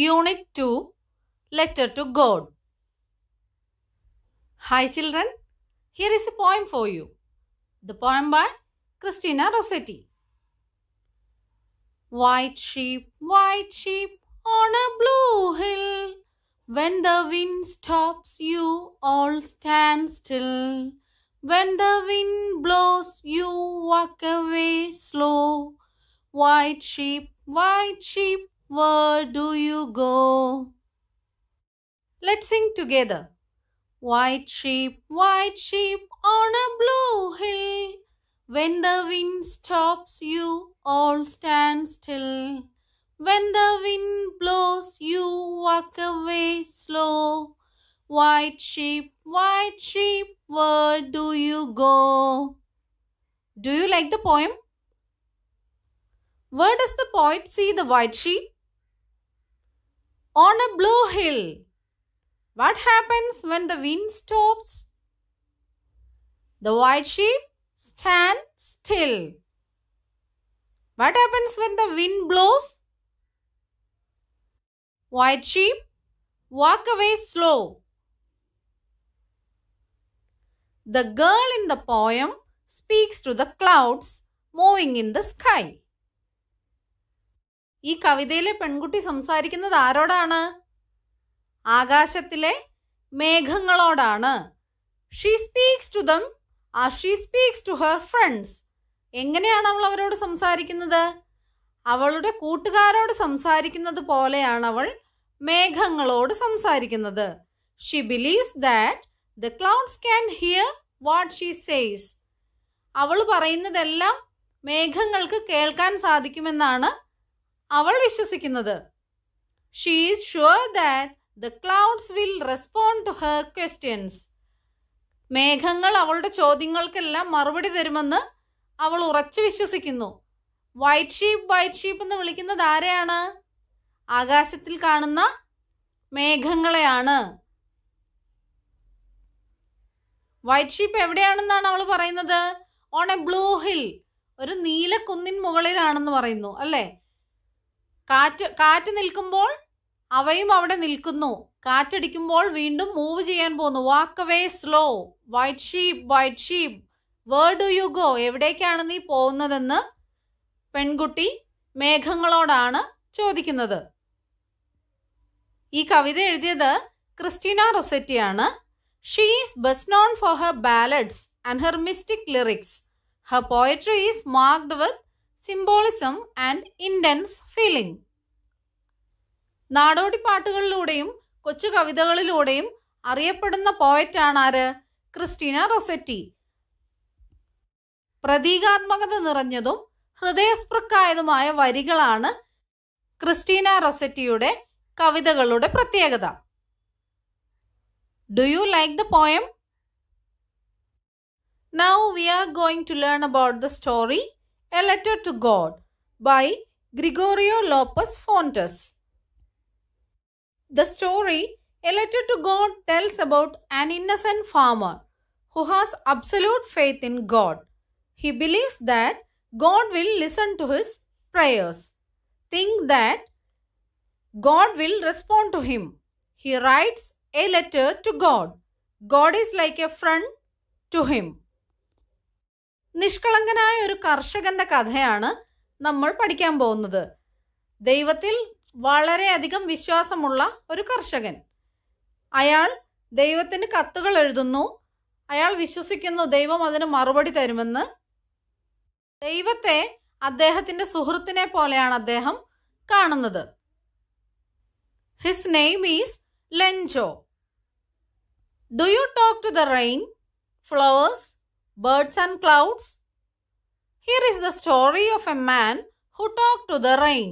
Unit 2 Letter to God. Hi children, here is a poem for you. The poem by Christina Rossetti. White sheep, white sheep on a blue hill. When the wind stops, you all stand still. When the wind blows, you walk away slow. White sheep, white sheep where do you go? Let's sing together. White sheep, white sheep on a blue hill. When the wind stops, you all stand still. When the wind blows, you walk away slow. White sheep, white sheep, where do you go? Do you like the poem? Where does the poet see the white sheep? on a blue hill. What happens when the wind stops? The white sheep stand still. What happens when the wind blows? White sheep walk away slow. The girl in the poem speaks to the clouds moving in the sky. ഈ കവിതയിലെ പെൺകുട്ടി സംസാരിക്കുന്നത് ആരോടാണ് ആകാശത്തിലെ മേഘങ്ങളോടാണ് she speaks to them ആ she speaks to her friends എങ്ങനെയാണ് അവൾ അവരോട് സംസാരിക്കുന്നത് അവളുടെ കൂട്ടുകാരോട് സംസാരിക്കുന്നത് പോലെയാണ് അവൾ മേഘങ്ങളോട് സംസാരിക്കുന്നത് she believes that the clouds can hear what she says അവൾ പറയുന്നതെല്ലാം മേഘങ്ങൾക്ക് കേൾക്കാൻ സാധിക്കുമെന്നാണ് അവൾ വിശ്വസിക്കുന്നത് she is sure that the clouds will respond to her questions മേഘങ്ങൾ അവളുടെ ചോദ്യങ്ങൾക്കെല്ലാം മറുപടി തരുമെന്ന് അവൾ ഉറച്ചു വിശ്വസിക്കുന്നു വൈറ്റ് ഷീപ്പ് വൈറ്റ് ഷീപ്പ് എന്ന് വിളിക്കുന്നത് ആരെയാണ് ആകാശത്തിൽ കാണുന്ന മേഘങ്ങളെയാണ് വൈറ്റ് ഷീപ്പ് എവിടെയാണെന്നാണ് അവൾ പറയുന്നത് ഓൺ എ ബ്ലൂ ഹിൽ ഒരു നീല കുന്നിൻ മുകളിലാണെന്ന് പറയുന്നു അല്ലേ കാറ്റ് കാറ്റ് നിൽക്കുമ്പോൾ അവയും അവിടെ നിൽക്കുന്നു കാറ്റടിക്കുമ്പോൾ വീണ്ടും മൂവ് ചെയ്യാൻ പോകുന്നു walk away slow white sheep white sheep where do you go എവിടേക്കാണ് നീ പോകുന്നതെന്ന് പെൺകുട്ടി മേഘങ്ങളോടാണ് ചോദിക്കുന്നത് ഈ കവിത എഴുതിയത് ക്രിസ്റ്റീന റൊസെറ്റിയാണ് she is best known for her ballads and her mystic lyrics her poetry is marked with symbolism and intense feeling നാടോടി പാട്ടുകളിലൂടെയും കൊച്ചു കവിതകളിലൂടെയും അറിയപ്പെടുന്ന പോയറ്റാണ് ആര് ക്രിസ്റ്റീന റൊസെറ്റി പ്രതീകാത്മകത നിറഞ്ഞതും ഹൃദയസ്പൃക്കായതുമായ വരികളാണ് ക്രിസ്റ്റീന റൊസെറ്റിയുടെ കവിതകളുടെ പ്രത്യേകത do you like the poem now we are going to learn about the story A Letter to God by Gregorio Lopez Fontes. The story A Letter to God tells about an innocent farmer who has absolute faith in God. He believes that God will listen to his prayers, think that God will respond to him. He writes a letter to God. God is like a friend to him. നിഷ്കളങ്കനായ ഒരു കർഷകന്റെ കഥയാണ് നമ്മൾ പഠിക്കാൻ പോകുന്നത് ദൈവത്തിൽ വളരെയധികം വിശ്വാസമുള്ള ഒരു കർഷകൻ അയാൾ ദൈവത്തിന് കത്തുകൾ എഴുതുന്നു അയാൾ വിശ്വസിക്കുന്നു ദൈവം അതിന് മറുപടി തരുമെന്ന് ദൈവത്തെ അദ്ദേഹത്തിന്റെ സുഹൃത്തിനെ പോലെയാണ് അദ്ദേഹം കാണുന്നത് his name is Lencho do you talk to the rain flowers birds and clouds? Here is the story of a man who talked to the rain.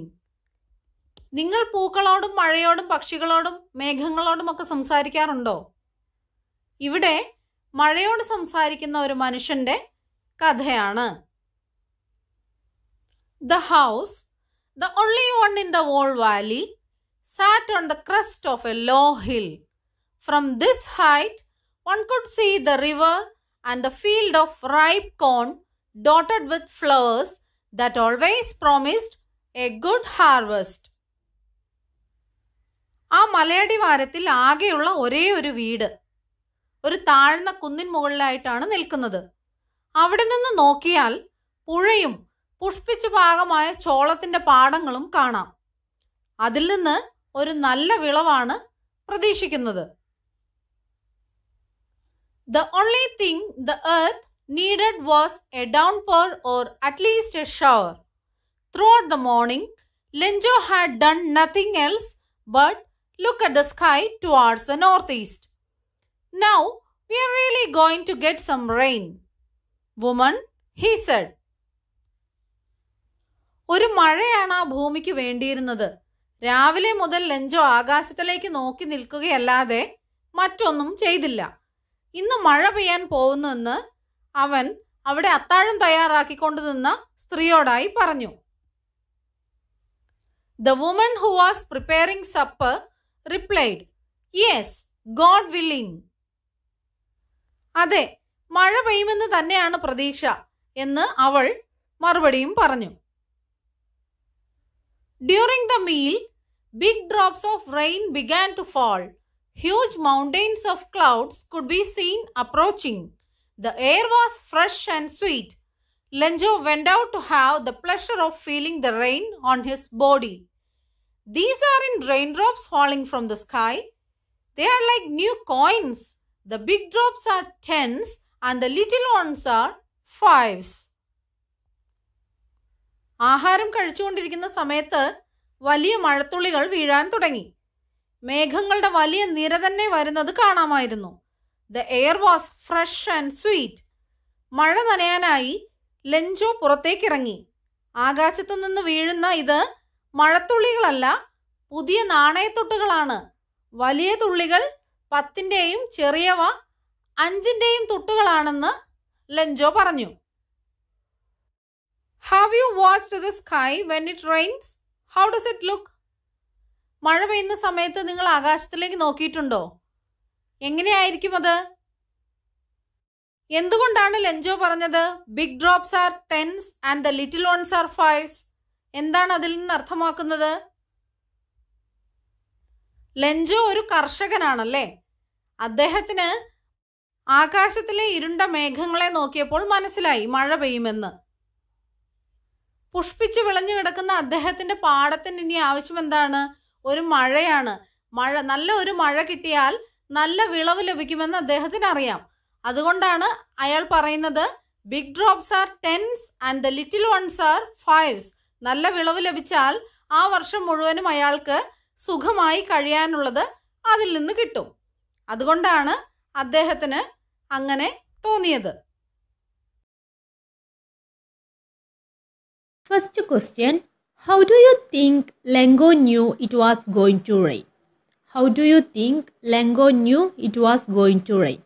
നിങ്ങൾ പൂക്കളോടും മഴയോടും പക്ഷികളോടും മേഘങ്ങളോടും ഒക്കെ സംസാരിക്കാറുണ്ടോ ഇവിടെ മഴയോട് സംസാരിക്കുന്ന ഒരു മനുഷ്യന്റെ കഥയാണ് the house the only one in the whole valley sat on the crest of a low hill from this height one could see the river and the field of ripe corn dotted with flowers that always promised a good harvest. ആ മലയടി വാരത്തിൽ ആകെയുള്ള ഒരേ ഒരു വീട് ഒരു താഴ്ന്ന കുന്നിൻ മുകളിലായിട്ടാണ് നിൽക്കുന്നത് അവിടെ നിന്ന് നോക്കിയാൽ പുഴയും പുഷ്പിച്ചു ഭാഗമായ ചോളത്തിന്റെ പാടങ്ങളും കാണാം അതിൽ നിന്ന് ഒരു നല്ല വിളവാണ് പ്രതീക്ഷിക്കുന്നത് The only thing the earth needed was a downpour or at least a shower. Throughout the morning, Lenjo had done nothing else but look at the sky towards the northeast. Now, we are really going to get some rain. Woman, he said. ഒരു മഴയാണ് ആ ഭൂമിക്ക് വേണ്ടിയിരുന്നത് രാവിലെ മുതൽ ലഞ്ചോ ആകാശത്തിലേക്ക് നോക്കി നിൽക്കുകയല്ലാതെ മറ്റൊന്നും ചെയ്തില്ല ഇന്ന് മഴ പെയ്യാൻ പോകുന്നെന്ന് അവൻ അവിടെ അത്താഴം തയ്യാറാക്കിക്കൊണ്ടു നിന്ന സ്ത്രീയോടായി പറഞ്ഞു the woman who was preparing supper replied yes God willing അതെ മഴ പെയ്യുമെന്ന് തന്നെയാണ് പ്രതീക്ഷ എന്ന് അവൾ മറുപടിയും പറഞ്ഞു during the meal big drops of rain began to fall Huge mountains of clouds could be seen approaching. The air was fresh and sweet. Lenjo went out to have the pleasure of feeling the rain on his body. These are in raindrops falling from the sky. They are like new coins. The big drops are tens and the little ones are fives ആഹാരം കഴിച്ചുകൊണ്ടിരിക്കുന്ന സമയത്ത് വലിയ മഴത്തുള്ളികൾ വീഴാൻ തുടങ്ങി മേഘങ്ങളുടെ വലിയ നിര തന്നെ വരുന്നത് കാണാമായിരുന്നു the air was fresh and sweet മഴ നനയാനായി ലഞ്ചോ പുറത്തേക്കിറങ്ങി ആകാശത്തു നിന്ന് വീഴുന്ന ഇത് മഴത്തുള്ളികളല്ല പുതിയ നാണയത്തൊട്ടുകളാണ് വലിയ തുള്ളികൾ പത്തിൻ്റെയും ചെറിയവ അഞ്ചിൻ്റെയും തൊട്ടുകളാണെന്ന് ലഞ്ചോ പറഞ്ഞു have you watch the sky when it rains how does it look മഴ പെയ്യുന്ന സമയത്ത് നിങ്ങൾ ആകാശത്തിലേക്ക് നോക്കിയിട്ടുണ്ടോ എങ്ങനെയായിരിക്കും അത് എന്തുകൊണ്ടാണ് ലെഞ്ചോ പറഞ്ഞത് big drops are tens and the little ones are fives എന്താണ് അതിൽ നിന്ന് അർത്ഥമാക്കുന്നത് ലെഞ്ചോ ഒരു കർഷകനാണല്ലേ അദ്ദേഹത്തിന് ആകാശത്തിലെ ഇരുണ്ട മേഘങ്ങളെ നോക്കിയപ്പോൾ മനസ്സിലായി മഴ പെയ്യുമെന്ന് പുഷ്പിച്ചു വിളഞ്ഞു കിടക്കുന്ന അദ്ദേഹത്തിന്റെ പാടത്തിന് ഇനി ആവശ്യം എന്താണ് ഒരു മഴയാണ് മഴ നല്ല ഒരു മഴ കിട്ടിയാൽ നല്ല വിളവ് ലഭിക്കുമെന്ന് അദ്ദേഹത്തിന് അറിയാം അതുകൊണ്ടാണ് അയാൾ പറയുന്നത് big drops are tens and the little ones are fives നല്ല വിളവ് ലഭിച്ചാൽ ആ വർഷം മുഴുവനും അയാൾക്ക് സുഖമായി കഴിയാനുള്ളത് അതിൽ നിന്ന് കിട്ടും അതുകൊണ്ടാണ് അദ്ദേഹത്തിന് അങ്ങനെ തോന്നിയത് first question How do you think Lengo knew it was going to rain? How do you think Lencho knew it was going to rain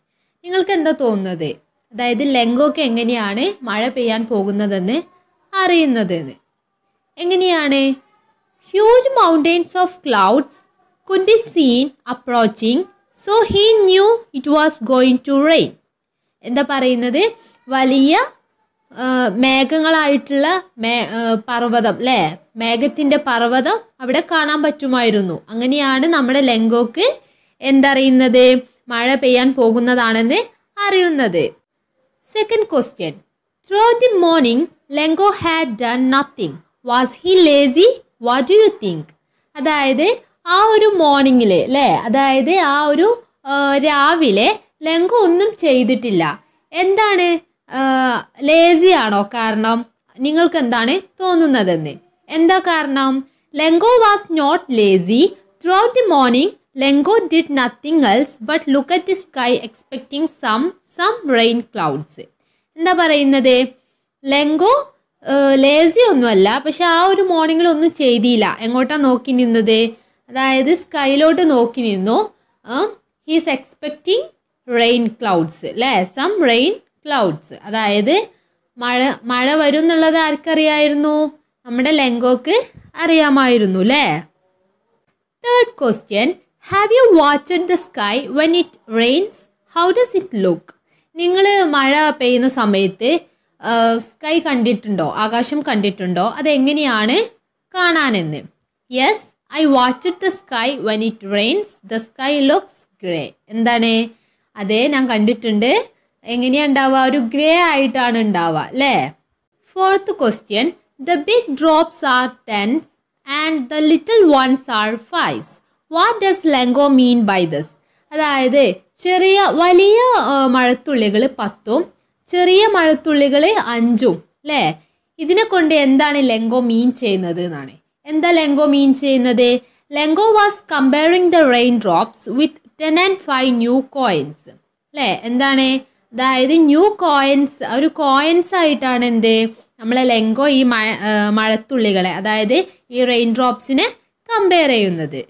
നിങ്ങൾക്ക് എന്താ തോന്നുന്നത് അതായത് ലെങ്കോക്ക് എങ്ങനെയാണ് മഴ പെയ്യാൻ പോകുന്നതെന്ന് അറിയുന്നതെന്ന് എങ്ങനെയാണ് huge mountains of clouds could be seen approaching so he knew it was going to rain എന്താ പറയുന്നത് വലിയ മേഘങ്ങളായിട്ടുള്ള മേ പർവ്വതം അല്ലേ മേഘത്തിന്റെ പർവ്വതം അവിടെ കാണാൻ പറ്റുമായിരുന്നു അങ്ങനെയാണ് നമ്മുടെ ലെങ്കോക്ക് എന്തറിയുന്നത് മഴ പെയ്യാൻ പോകുന്നതാണെന്ന് അറിയുന്നത് second question through the morning Lencho had done nothing was he lazy what do you think അതായത് ആ ഒരു മോർണിംഗിൽ അല്ലേ അതായത് ആ ഒരു രാവിലെ ലെങ്കോ ഒന്നും ചെയ്തിട്ടില്ല എന്താണ് ലേസി ആണോ കാരണം നിങ്ങൾക്ക് എന്താണ് തോന്നുന്നതെന്ന് എന്താ കാരണം Lencho was not lazy throughout the morning Lencho did nothing else but look at the sky expecting some some rain clouds എന്താ പറയുന്നത് ലെങ്കോ ലേസി ഒന്നുമല്ല പക്ഷെ ആ ഒരു മോർണിംഗിൽ ഒന്നും ചെയ്തില്ല എങ്ങോട്ടാ നോക്കി നിന്നത് അതായത് സ്കൈയിലോട്ട് നോക്കി നിന്നു ഹീസ് എക്സ്പെക്ടിങ് റെയിൻ ക്ലൗഡ്സ് അല്ലേ സം റെയിൻ ക്ലൗഡ്സ് അതായത് മഴ മഴ വരും എന്നുള്ളത് ആർക്കറിയായിരുന്നു നമ്മുടെ ലെങ്കോക്ക് അറിയാമായിരുന്നു അല്ലേ third question have you watched the sky when it rains how does it look നിങ്ങൾ മഴ പെയ്യുന്ന സമയത്ത് സ്കൈ കണ്ടിട്ടുണ്ടോ ആകാശം കണ്ടിട്ടുണ്ടോ അതെങ്ങനെയാണ് കാണാനെന്ന് yes I watched the sky when it rains the sky looks grey എന്താണ് അതെ ഞാൻ കണ്ടിട്ടുണ്ട് എങ്ങനെയാണ് ഉണ്ടാവുക ഒരു ഗ്രേ ആയിട്ടാണ് ഉണ്ടാവുക അല്ലേ fourth question the big drops are ten and the little ones are five what does Lenko mean by this അതായത് ചെറിയ വലിയ മഴത്തുള്ളികൾ പത്തും ചെറിയ മഴത്തുള്ളികൾ അഞ്ചും അല്ലേ ഇതിനെ കൊണ്ട് എന്താണ് ലെങ്കോ മീൻ ചെയ്യുന്നത് എന്നാണ് എന്താ ലെങ്കോ മീൻ ചെയ്യുന്നത് Lenko was comparing the rain drops with ten and five new coins അല്ലേ എന്താണ് അതായത് ന്യൂ കോയിൻസ് ഒരു കോയിൻസ് ആയിട്ടാണ് എന്ത് നമ്മളെ ലെങ്കോ ഈ മഴ മഴത്തുള്ളികളെ അതായത് ഈ റെയിൻ ഡ്രോപ്സിനെ കമ്പയർ ചെയ്യുന്നത്